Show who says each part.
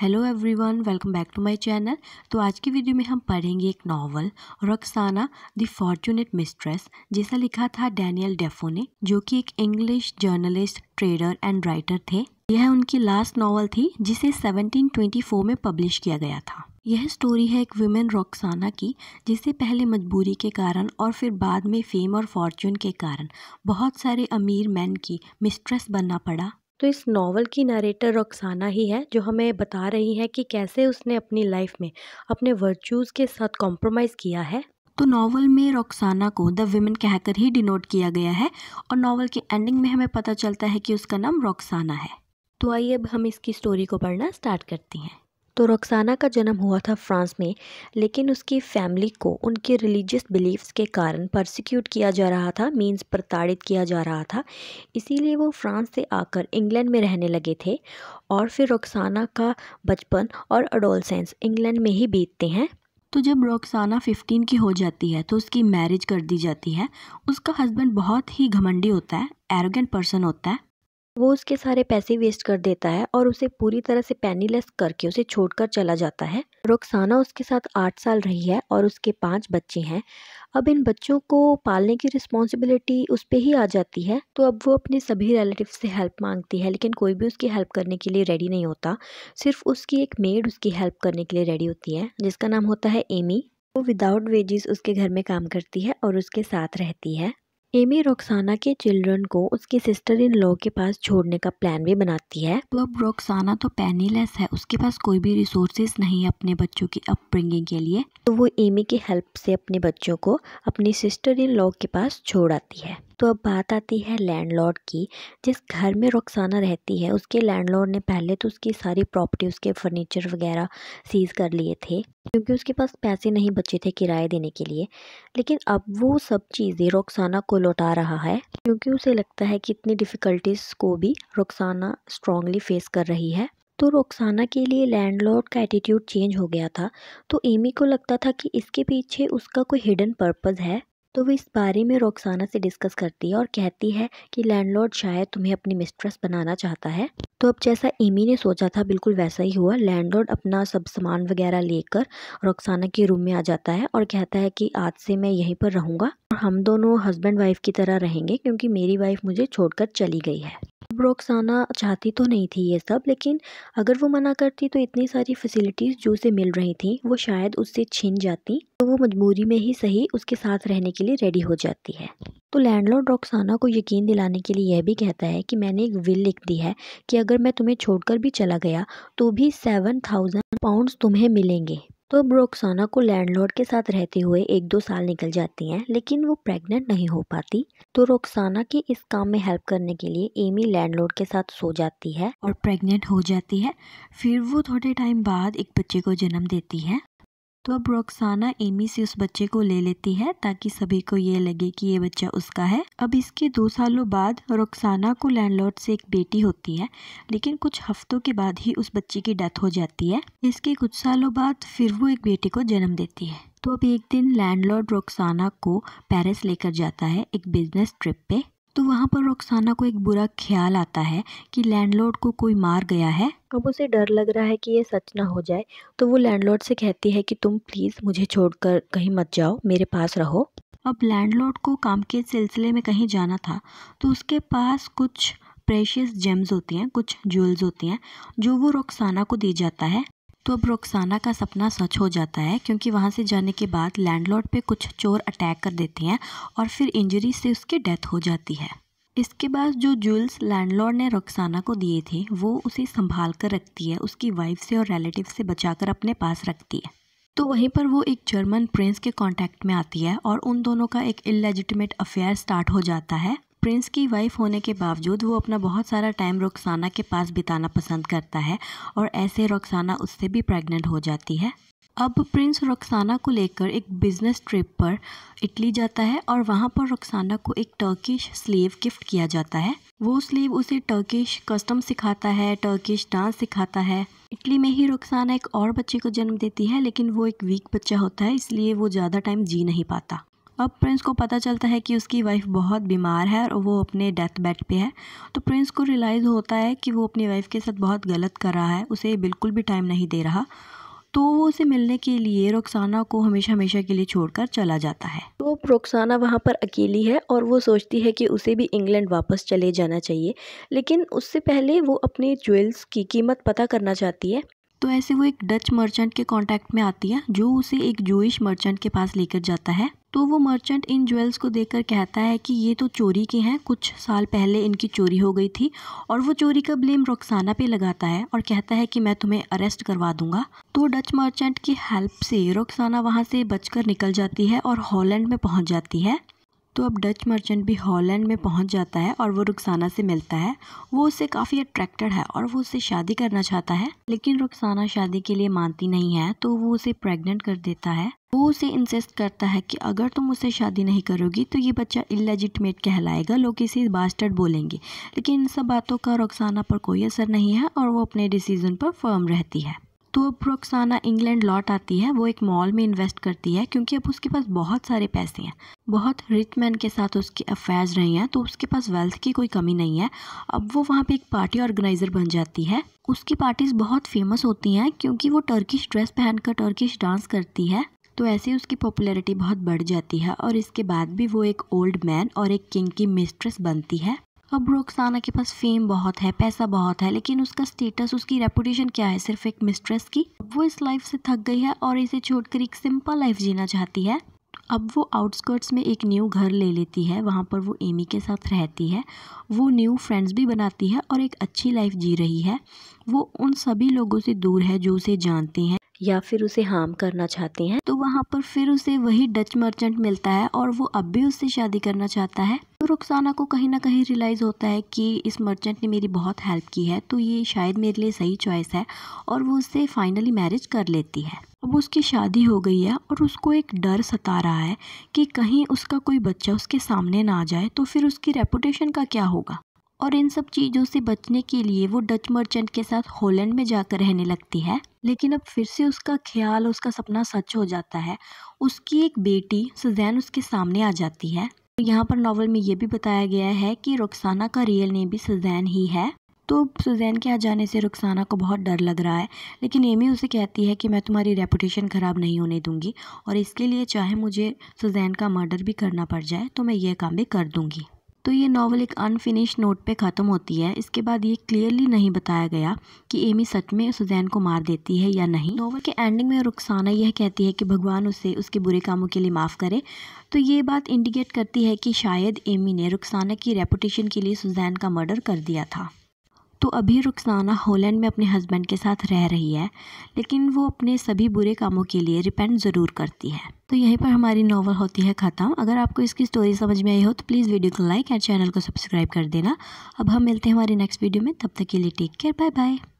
Speaker 1: hello everyone welcome back to my channel तो आज की वीडियो में हम पढ़ेंगे एक novel Roxana the fortunate mistress जैसा लिखा था डैनियल डेफो ने जो कि एक English journalist trader and writer थे यह उनकी लास्ट नावल थी जिसे 1724 में पब्लिश किया गया था यह स्टोरी है एक वुमेन रोकसाना की जिसे पहले मजबूरी के कारण और फिर बाद में फेम और फॉर्चून के कारण बहुत सारे अमीर मैन की मिस्ट्रेस बनना पड़ा तो इस नावल की नरेटर रक्साना ही है जो हमें बता रही है कि कैसे उसने अपनी लाइफ में अपने वर्चूज़ के साथ कॉम्प्रोमाइज़ किया है तो नावल में रोकसाना को द विमेन कहकर ही डिनोट किया गया है और नावल के एंडिंग में हमें पता चलता है कि उसका नाम रोकसाना है तो आइए अब हम इसकी स्टोरी को पढ़ना स्टार्ट करती हैं तो रक्साना का जन्म हुआ था फ्रांस में लेकिन उसकी फैमिली को उनके रिलीजियस बिलीफ्स के कारण परसिक्यूट किया जा रहा था मीन्स प्रताड़ित किया जा रहा था इसीलिए वो फ्रांस से आकर इंग्लैंड में रहने लगे थे और फिर रक्साना का बचपन और अडोलसेंस इंग्लैंड में ही बीतते हैं तो जब रोकसाना फिफ्टीन की हो जाती है तो उसकी मैरिज कर दी जाती है उसका हस्बैंड बहुत ही घमंडी होता है एरोगेंट पर्सन होता है वो उसके सारे पैसे वेस्ट कर देता है और उसे पूरी तरह से पैनीलेस करके उसे छोड़कर चला जाता है रुखसाना उसके साथ आठ साल रही है और उसके पांच बच्चे हैं अब इन बच्चों को पालने की रिस्पॉन्सिबिलिटी उस पर ही आ जाती है तो अब वो अपने सभी रिलेटिव से हेल्प मांगती है लेकिन कोई भी उसकी हेल्प करने के लिए रेडी नहीं होता सिर्फ उसकी एक मेड उसकी हेल्प करने के लिए रेडी होती है जिसका नाम होता है एमी वो विदाउट वेजेस उसके घर में काम करती है और उसके साथ रहती है एमी रोकसाना के चिल्ड्रन को उसकी सिस्टर इन लॉ के पास छोड़ने का प्लान भी बनाती है तो अब रोकसाना तो पैनीलेस है उसके पास कोई भी रिसोर्सेज नहीं है अपने बच्चों की अपब्रिंगिंग के लिए तो वो एमी की हेल्प से अपने बच्चों को अपनी सिस्टर इन लॉ के पास छोड़ आती है तो अब बात आती है लैंडलॉर्ड की जिस घर में रुखसाना रहती है उसके लैंडलॉर्ड ने पहले तो उसकी सारी प्रॉपर्टी उसके फर्नीचर वगैरह सीज कर लिए थे क्योंकि उसके पास पैसे नहीं बचे थे किराए देने के लिए लेकिन अब वो सब चीज़ें रुखसाना को लौटा रहा है क्योंकि उसे लगता है कि इतनी डिफ़िकल्टीज़ को भी रुखसाना स्ट्रांगली फेस कर रही है तो रुखसाना के लिए लैंडलॉर्ड का एटीट्यूड चेंज हो गया था तो एमी को लगता था कि इसके पीछे उसका कोई हिडन पर्पज़ है तो वो इस बारे में रोकसाना से डिस्कस करती है और कहती है कि लैंडलॉर्ड शायद तुम्हें अपनी मिस्ट्रेस बनाना चाहता है तो अब जैसा एमी ने सोचा था बिल्कुल वैसा ही हुआ लैंडलॉर्ड अपना सब सामान वगैरह लेकर रोकसाना के रूम में आ जाता है और कहता है कि आज से मैं यहीं पर रहूँगा और हम दोनों हस्बैंड वाइफ की तरह रहेंगे क्योंकि मेरी वाइफ मुझे छोड़कर चली गई है रोकसाना चाहती तो नहीं थी ये सब लेकिन अगर वो मना करती तो इतनी सारी फैसिलिटीज़ जो उसे मिल रही थी वो शायद उससे छिन जाती तो वो मजबूरी में ही सही उसके साथ रहने के लिए रेडी हो जाती है तो लैंडलॉर्ड रोकसाना को यकीन दिलाने के लिए यह भी कहता है कि मैंने एक विल लिख दी है कि अगर मैं तुम्हें छोड़कर भी चला गया तो भी सेवन थाउजेंड पाउंड्स तुम्हें मिलेंगे तो अब रोकसाना को लैंडलॉर्ड के साथ रहते हुए एक दो साल निकल जाते हैं लेकिन वो प्रेग्नेंट नहीं हो पाती तो रोकसाना के इस काम में हेल्प करने के लिए एमी लैंडलॉर्ड के साथ सो जाती है और प्रेग्नेंट हो जाती है फिर वो थोड़े टाइम बाद एक बच्चे को जन्म देती है तो अब रोकसाना एमी से उस बच्चे को ले लेती है ताकि सभी को ये लगे कि ये बच्चा उसका है अब इसके दो सालों बाद रोकसाना को लैंडलॉर्ड से एक बेटी होती है लेकिन कुछ हफ्तों के बाद ही उस बच्चे की डेथ हो जाती है इसके कुछ सालों बाद फिर वो एक बेटे को जन्म देती है तो अब एक दिन लैंडलॉर्ड रोकसाना को पेरिस लेकर जाता है एक बिजनेस ट्रिप पे तो वहाँ पर रोकसाना को एक बुरा ख्याल आता है कि लैंडलॉर्ड को कोई मार गया है अब उसे डर लग रहा है कि ये सच ना हो जाए तो वो लैंडलॉर्ड से कहती है कि तुम प्लीज़ मुझे छोड़कर कहीं मत जाओ मेरे पास रहो अब लैंडलॉर्ड को काम के सिलसिले में कहीं जाना था तो उसके पास कुछ प्रेशियस जेम्स होती हैं कुछ ज्वेल्स होती हैं जो वो रोकसाना को दी जाता है तो अब रोकसाना का सपना सच हो जाता है क्योंकि वहाँ से जाने के बाद लैंडलॉर्ड पे कुछ चोर अटैक कर देते हैं और फिर इंजरी से उसकी डेथ हो जाती है इसके बाद जो जूल्स लैंडलॉर्ड ने रक्साना को दिए थे वो उसे संभाल कर रखती है उसकी वाइफ से और रिलेटिव से बचाकर अपने पास रखती है तो वहीं पर वो एक जर्मन प्रिंस के कांटेक्ट में आती है और उन दोनों का एक इलेजिटिमेट अफेयर स्टार्ट हो जाता है प्रिंस की वाइफ होने के बावजूद वो अपना बहुत सारा टाइम रुखसाना के पास बिताना पसंद करता है और ऐसे रोकसाना उससे भी प्रेग्नेंट हो जाती है अब प्रिंस रुखसाना को लेकर एक बिजनेस ट्रिप पर इटली जाता है और वहाँ पर रुखसाना को एक टर्किश स्लेव गिफ्ट किया जाता है वो स्लेव उसे टर्किश कस्टम सिखाता है टर्किश डांस सिखाता है इटली में ही रुखसाना एक और बच्चे को जन्म देती है लेकिन वो एक वीक बच्चा होता है इसलिए वो ज़्यादा टाइम जी नहीं पाता अब प्रिंस को पता चलता है कि उसकी वाइफ बहुत बीमार है और वो अपने डेथ बेड पे है तो प्रिंस को रियलाइज़ होता है कि वो अपनी वाइफ के साथ बहुत गलत कर रहा है उसे बिल्कुल भी टाइम नहीं दे रहा तो वो उसे मिलने के लिए रोकसाना को हमेशा हमेशा के लिए छोड़कर चला जाता है तो रोकसाना वहाँ पर अकेली है और वो सोचती है कि उसे भी इंग्लैंड वापस चले जाना चाहिए लेकिन उससे पहले वो अपने ज्वेल्स की कीमत पता करना चाहती है तो ऐसे वो एक डच मर्चेंट के कांटेक्ट में आती है जो उसे एक जूइश मर्चेंट के पास लेकर जाता है तो वो मर्चेंट इन ज्वेल्स को देखकर कहता है कि ये तो चोरी के हैं कुछ साल पहले इनकी चोरी हो गई थी और वो चोरी का ब्लेम रोक्साना पे लगाता है और कहता है कि मैं तुम्हें अरेस्ट करवा दूंगा तो डच मर्चेंट की हेल्प से रोक्साना वहाँ से बचकर निकल जाती है और हॉलैंड में पहुँच जाती है तो अब डच मर्चेंट भी हॉलैंड में पहुंच जाता है और वो रुखसाना से मिलता है वो उससे काफ़ी अट्रैक्टेड है और वो उससे शादी करना चाहता है लेकिन रुखसाना शादी के लिए मानती नहीं है तो वो उसे प्रेग्नेंट कर देता है वो उसे इंसिस्ट करता है कि अगर तुम उससे शादी नहीं करोगी तो ये बच्चा इलेजिटमेट कहलाएगा लोग इसे बास्टर्ड बोलेंगे लेकिन इन सब बातों का रोकसाना पर कोई असर नहीं है और वो अपने डिसीजन पर फर्म रहती है तो अब रोकसाना इंग्लैंड लौट आती है वो एक मॉल में इन्वेस्ट करती है क्योंकि अब उसके पास बहुत सारे पैसे हैं बहुत रिच मैन के साथ उसके अफेयर्स रहे हैं तो उसके पास वेल्थ की कोई कमी नहीं है अब वो वहाँ पे एक पार्टी ऑर्गेनाइज़र बन जाती है उसकी पार्टीज़ बहुत फेमस होती हैं क्योंकि वो टर्किश ड्रेस पहनकर टर्किश डांस करती है तो ऐसे उसकी पॉपुलैरिटी बहुत बढ़ जाती है और इसके बाद भी वो एक ओल्ड मैन और एक किंग की मिस्ट्रेस बनती है अब रोकसाना के पास फेम बहुत है पैसा बहुत है लेकिन उसका स्टेटस उसकी रेपुटेशन क्या है सिर्फ एक मिस्ट्रेस की वो इस लाइफ से थक गई है और इसे छोड़कर एक सिंपल लाइफ जीना चाहती है अब वो आउटस्कर्ट्स में एक न्यू घर ले लेती है वहाँ पर वो एमी के साथ रहती है वो न्यू फ्रेंड्स भी बनाती है और एक अच्छी लाइफ जी रही है वो उन सभी लोगों से दूर है जो उसे जानते हैं या फिर उसे हार्म करना चाहते हैं तो वहाँ पर फिर उसे वही डच मर्चेंट मिलता है और वो अब भी उससे शादी करना चाहता है तो रुखसाना को कहीं ना कहीं रियलाइज़ होता है कि इस मर्चेंट ने मेरी बहुत हेल्प की है तो ये शायद मेरे लिए सही चॉइस है और वो उससे फाइनली मैरिज कर लेती है अब उसकी शादी हो गई है और उसको एक डर सता रहा है कि कहीं उसका कोई बच्चा उसके सामने ना आ जाए तो फिर उसकी रेपुटेशन का क्या होगा और इन सब चीज़ों से बचने के लिए वो डच मर्चेंट के साथ हॉलैंड में जाकर रहने लगती है लेकिन अब फिर से उसका ख्याल उसका सपना सच हो जाता है उसकी एक बेटी सुजैन उसके सामने आ जाती है तो यहाँ पर नावल में ये भी बताया गया है कि रुखसाना का रियल नेम भी सुजैन ही है तो सुजैन के आ जाने से रुखसाना को बहुत डर लग रहा है लेकिन एमी उसे कहती है कि मैं तुम्हारी रेपुटेशन ख़राब नहीं होने दूंगी और इसके लिए चाहे मुझे सुजैन का मर्डर भी करना पड़ जाए तो मैं ये काम भी कर दूंगी तो ये नावल एक अनफिनिश नोट पे ख़त्म होती है इसके बाद ये क्लियरली नहीं बताया गया कि एमी सच में सुजैन को मार देती है या नहीं नावल के एंडिंग में रुखसाना यह कहती है कि भगवान उसे उसके बुरे कामों के लिए माफ़ करे तो ये बात इंडिकेट करती है कि शायद एमी ने रुखसाना की रेपुटेशन के लिए सुजैन का मर्डर कर दिया था तो अभी रुखसाना हॉलैंड में अपने हस्बैंड के साथ रह रही है लेकिन वो अपने सभी बुरे कामों के लिए रिपेंट ज़रूर करती है तो यहीं पर हमारी नावल होती है ख़त्म अगर आपको इसकी स्टोरी समझ में आई हो तो प्लीज़ वीडियो को लाइक एंड चैनल को सब्सक्राइब कर देना अब हम मिलते हैं हमारी नेक्स्ट वीडियो में तब तक के लिए टेक केयर बाय बाय